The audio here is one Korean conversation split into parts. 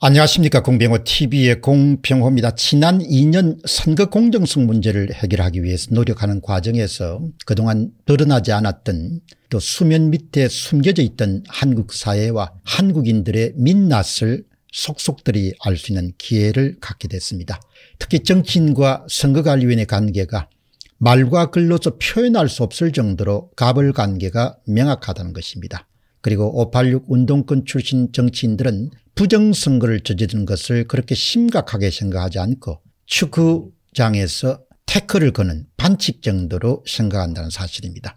안녕하십니까 공병호TV의 공병호입니다. 지난 2년 선거 공정성 문제를 해결하기 위해서 노력하는 과정에서 그동안 드러나지 않았던 또 수면 밑에 숨겨져 있던 한국 사회와 한국인들의 민낯을 속속들이 알 수 있는 기회를 갖게 됐습니다. 특히 정치인과 선거관리위원회 관계가 말과 글로서 표현할 수 없을 정도로 갑을 관계가 명확하다는 것입니다. 그리고 586 운동권 출신 정치인들은 부정선거를 저지른 것을 그렇게 심각하게 생각하지 않고 축구장에서 태클을 거는 반칙 정도로 생각한다는 사실입니다.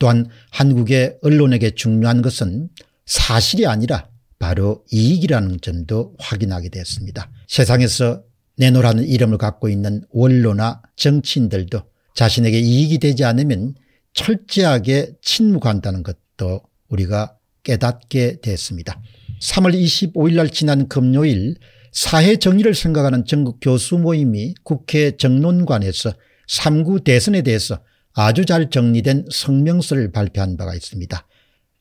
또한 한국의 언론에게 중요한 것은 사실이 아니라 바로 이익이라는 점도 확인하게 되었습니다. 세상에서 내노라는 이름을 갖고 있는 원로나 정치인들도 자신에게 이익이 되지 않으면 철저하게 침묵한다는 것도 우리가 깨닫게 됐습니다. 3월 25일 날 지난 금요일 사회 정의를 생각하는 전국 교수 모임이 국회 정론관에서 3구 대선에 대해서 아주 잘 정리된 성명서를 발표한 바가 있습니다.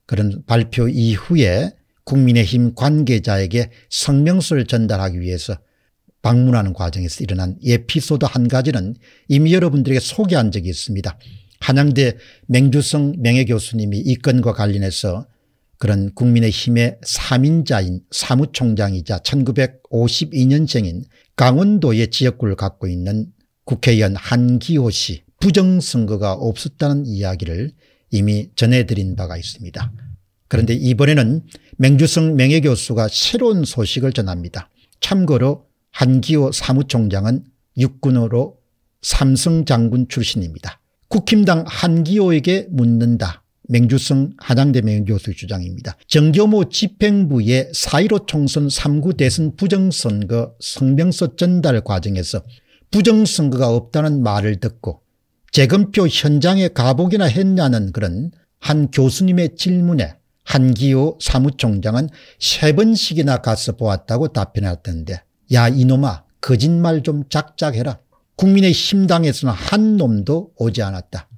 그런 발표 이후에 국민의힘 관계자에게 성명서를 전달하기 위해서 방문하는 과정에서 일어난 에피소드 한 가지는 이미 여러분들에게 소개한 적이 있습니다. 한양대 맹주성 명예교수님이 이 건과 관련해서 그런 국민의힘의 3인자인 사무총장이자 1952년생인 강원도의 지역구를 갖고 있는 국회의원 한기호 씨 부정선거가 없었다는 이야기를 이미 전해드린 바가 있습니다. 그런데 이번에는 맹주성 명예교수가 새로운 소식을 전합니다. 참고로 한기호 사무총장은 육군으로 삼성 장군 출신입니다. 국힘당 한기호에게 묻는다. 맹주성 한양대 명교수 주장입니다. 정교모 집행부의 4.15 총선 3구 대선 부정선거 성명서 전달 과정에서 부정선거가 없다는 말을 듣고 재검표 현장에 가보기나 했냐는 그런 한 교수님의 질문에 한기호 사무총장은 세 번씩이나 가서 보았다고 답변했던데 야 이놈아 거짓말 좀 작작해라. 국민의 심당에서는 한 놈도 오지 않았다.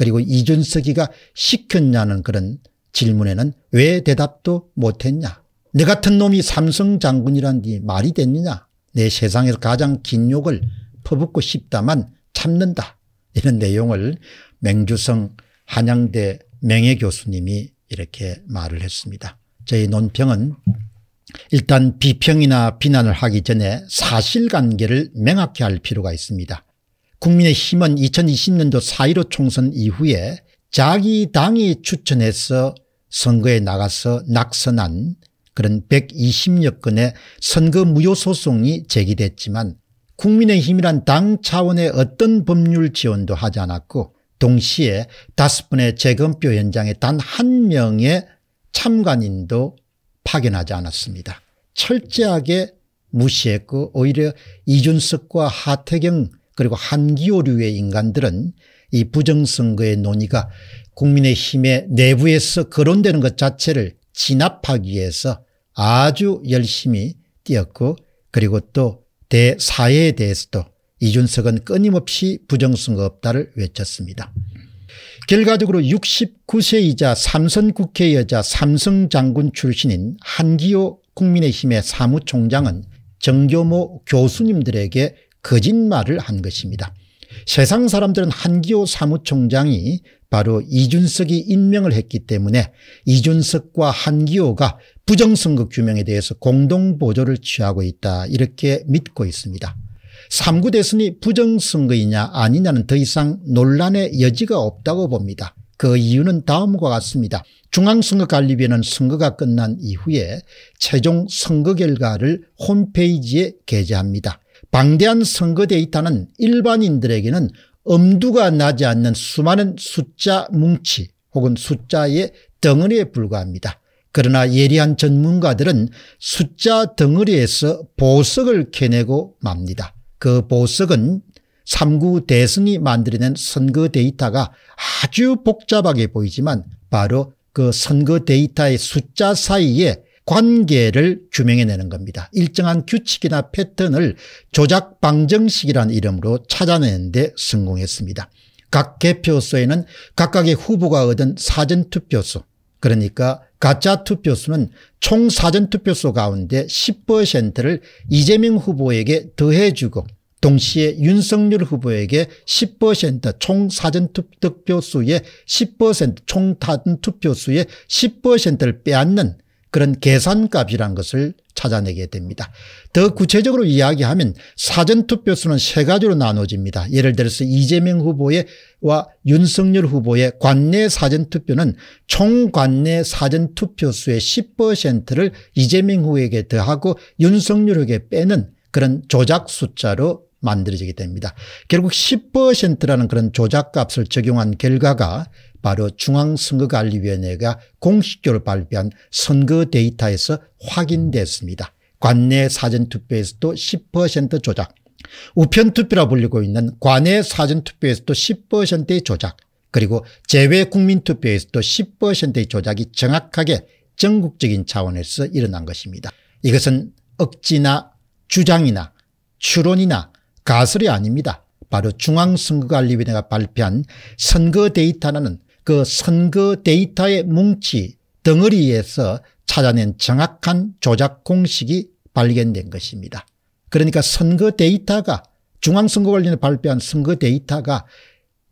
그리고 이준석이가 시켰냐는 그런 질문에는 왜 대답도 못했냐. 내 같은 놈이 삼성 장군이란 네 말이 됐느냐. 내 세상에서 가장 긴 욕을 퍼붓고 싶다만 참는다. 이런 내용을 맹주성 한양대 명예 교수님이 이렇게 말을 했습니다. 저희 논평은 일단 비평이나 비난을 하기 전에 사실관계를 명확히 할 필요가 있습니다. 국민의힘은 2020년도 4.15 총선 이후에 자기 당이 추천해서 선거에 나가서 낙선한 그런 120여 건의 선거 무효 소송이 제기됐지만 국민의힘이란 당 차원의 어떤 법률 지원도 하지 않았고 동시에 다섯 분의 재검표 현장에 단 한 명의 참관인도 파견하지 않았습니다. 철저하게 무시했고 오히려 이준석과 하태경 그리고 한기호류의 인간들은 이 부정선거의 논의가 국민의힘의 내부에서 거론되는 것 자체를 진압하기 위해서 아주 열심히 뛰었고 그리고 또 대사회에 대해서도 이준석은 끊임없이 부정선거 없다를 외쳤습니다. 결과적으로 69세이자 삼선 국회의자 삼성 장군 출신인 한기호 국민의힘의 사무총장은 정교모 교수님들에게 거짓말을 한 것입니다. 세상 사람들은 한기호 사무총장이 바로 이준석이 임명을 했기 때문에 이준석과 한기호가 부정선거 규명에 대해서 공동보조를 취하고 있다 이렇게 믿고 있습니다. 3구 대선이 부정선거이냐 아니냐는 더 이상 논란의 여지가 없다고 봅니다. 그 이유는 다음과 같습니다. 중앙선거관리위원회는 선거가 끝난 이후에 최종 선거 결과를 홈페이지에 게재합니다. 방대한 선거 데이터는 일반인들에게는 엄두가 나지 않는 수많은 숫자 뭉치 혹은 숫자의 덩어리에 불과합니다. 그러나 예리한 전문가들은 숫자 덩어리에서 보석을 캐내고 맙니다. 그 보석은 3구 대선이 만들어낸 선거 데이터가 아주 복잡하게 보이지만 바로 그 선거 데이터의 숫자 사이에 관계를 규명해내는 겁니다. 일정한 규칙이나 패턴을 조작 방정식이라는 이름으로 찾아내는 데 성공했습니다. 각 개표소에는 각각의 후보가 얻은 사전투표수 그러니까 가짜 투표수는 총 사전투표수 가운데 10%를 이재명 후보에게 더해주고 동시에 윤석열 후보에게 10%총 사전투표수의 10%총 다른 투표수의 10%를 빼앗는 그런 계산값이란 것을 찾아내게 됩니다. 더 구체적으로 이야기하면 사전투표 수는 세 가지로 나눠집니다. 예를 들어서 이재명 후보와 윤석열 후보의 관내 사전투표는 총 관내 사전투표 수의 10%를 이재명 후에게 더하고 윤석열에게 빼는 그런 조작 숫자로 만들어지게 됩니다. 결국 10%라는 그런 조작값을 적용한 결과가 바로 중앙선거관리위원회가 공식적으로 발표한 선거 데이터에서 확인됐습니다. 관내 사전투표에서도 10% 조작, 우편투표라 불리고 있는 관내 사전투표에서도 10%의 조작, 그리고 재외국민투표에서도 10%의 조작이 정확하게 전국적인 차원에서 일어난 것입니다. 이것은 억지나 주장이나 추론이나 가설이 아닙니다. 바로 중앙선거관리위원회가 발표한 선거 데이터라는 그 선거 데이터의 뭉치 덩어리에서 찾아낸 정확한 조작 공식이 발견된 것입니다. 그러니까 선거 데이터가 중앙선거관리에 발표한 선거 데이터가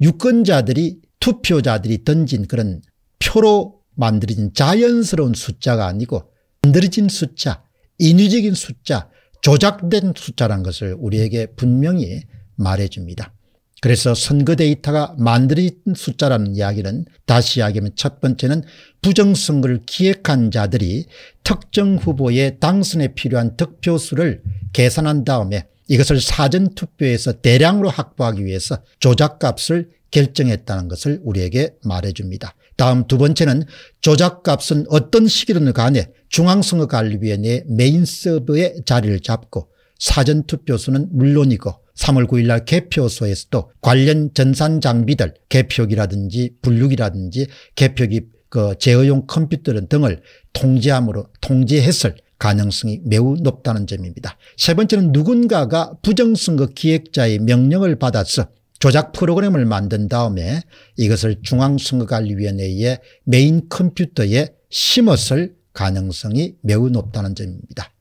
유권자들이 투표자들이 던진 그런 표로 만들어진 자연스러운 숫자가 아니고 만들어진 숫자 인위적인 숫자 조작된 숫자란 것을 우리에게 분명히 말해줍니다. 그래서 선거 데이터가 만들어진 숫자라는 이야기는 다시 이야기하면 첫 번째는 부정선거를 기획한 자들이 특정 후보의 당선에 필요한 득표수를 계산한 다음에 이것을 사전투표에서 대량으로 확보하기 위해서 조작값을 결정했다는 것을 우리에게 말해줍니다. 다음 두 번째는 조작값은 어떤 시기든 간에 중앙선거관리위원회 메인 서버에 자리를 잡고 사전투표수는 물론이고 3월 9일 날 개표소에서도 관련 전산 장비들 개표기라든지 분류기라든지 개표기 그 제어용 컴퓨터 등을 통제함으로 통제했을 가능성이 매우 높다는 점입니다. 세 번째는 누군가가 부정선거 기획자의 명령을 받아서 조작 프로그램을 만든 다음에 이것을 중앙선거관리위원회의 메인 컴퓨터에 심었을 가능성이 매우 높다는 점입니다.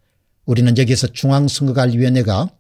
우리는 여기서 중앙선거관리위원회가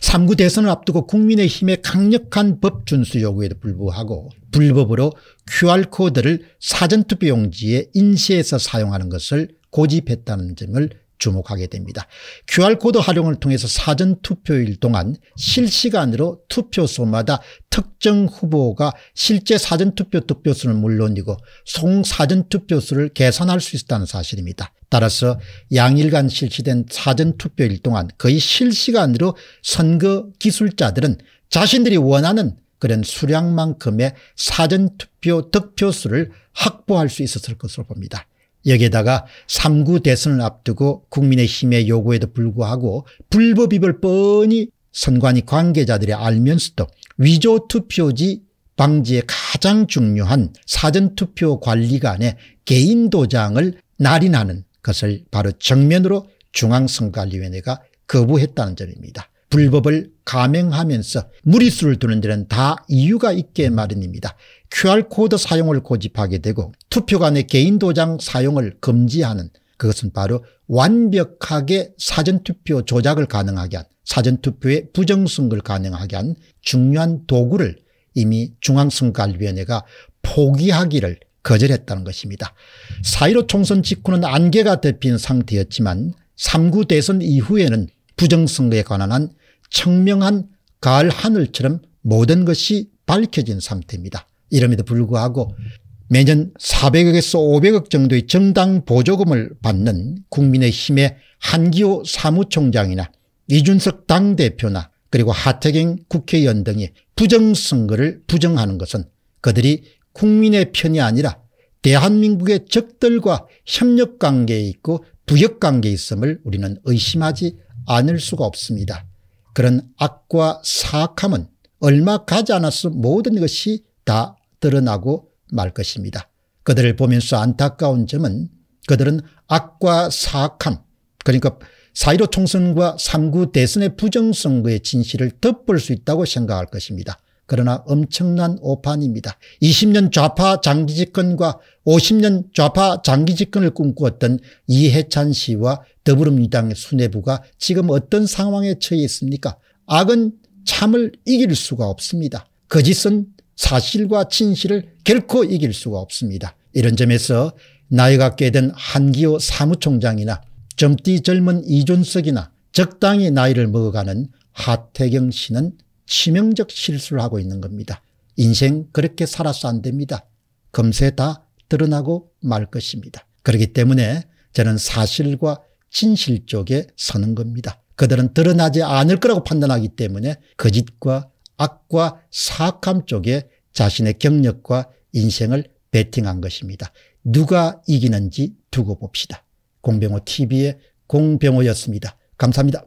3구 대선을 앞두고 국민의힘의 강력한 법 준수 요구에도 불구하고 불법으로 QR코드를 사전투표용지에 인쇄해서 사용하는 것을 고집했다는 점을 주목하게 됩니다. QR코드 활용을 통해서 사전 투표일 동안 실시간으로 투표소마다 특정 후보가 실제 사전 투표 득표수는 물론이고 송 사전 투표수를 계산할 수 있다는 사실입니다. 따라서 양일간 실시된 사전 투표일 동안 거의 실시간으로 선거 기술자들은 자신들이 원하는 그런 수량만큼의 사전 투표 득표수를 확보할 수 있었을 것으로 봅니다. 여기에다가 3구 대선을 앞두고 국민의힘의 요구에도 불구하고 불법입을 뻔히 선관위 관계자들이 알면서도 위조투표지 방지에 가장 중요한 사전투표 관리관의 개인 도장을 날인하는 것을 바로 정면으로 중앙선관위원회가 거부했다는 점입니다. 불법을 감행하면서 무리수를 두는 데는 다 이유가 있게 마련입니다. QR코드 사용을 고집하게 되고 투표관의 개인 도장 사용을 금지하는 그것은 바로 완벽하게 사전투표 조작을 가능하게 한 사전투표의 부정선거를 가능하게 한 중요한 도구를 이미 중앙선거관리위원회가 포기하기를 거절했다는 것입니다. 4.15 총선 직후는 안개가 덮인 상태였지만 3구 대선 이후에는 부정선거에 관한 한 청명한 가을 하늘처럼 모든 것이 밝혀진 상태입니다. 이름에도 불구하고 매년 400억에서 500억 정도의 정당 보조금을 받는 국민의힘의 한기호 사무총장이나 이준석 당대표나 그리고 하태경 국회의원 등이 부정선거를 부정하는 것은 그들이 국민의 편이 아니라 대한민국의 적들과 협력관계에 있고 부역관계에 있음을 우리는 의심하지 않을 수가 없습니다. 그런 악과 사악함은 얼마 가지 않았어 모든 것이 다 드러나고 말 것입니다. 그들을 보면서 안타까운 점은 그들은 악과 사악함 그러니까 사이로 총선과 3구 대선의 부정선거의 진실을 덮을 수 있다고 생각할 것입니다. 그러나 엄청난 오판입니다. 20년 좌파 장기 집권과 50년 좌파 장기 집권을 꿈꾸었던 이해찬 씨와 더불어민주당의 수뇌부가 지금 어떤 상황에 처해 있습니까? 악은 참을 이길 수가 없습니다. 거짓은 사실과 진실을 결코 이길 수가 없습니다. 이런 점에서 나이가 꽤 된 한기호 사무총장이나 젊디 젊은 이준석이나 적당히 나이를 먹어가는 하태경 씨는 치명적 실수를 하고 있는 겁니다. 인생 그렇게 살아서 안 됩니다. 금세 다 드러나고 말 것입니다. 그렇기 때문에 저는 사실과 진실 쪽에 서는 겁니다. 그들은 드러나지 않을 거라고 판단하기 때문에 거짓과 그 악과 사악함 쪽에 자신의 경력과 인생을 베팅한 것입니다. 누가 이기는지 두고 봅시다. 공병호 TV의 공병호였습니다. 감사합니다.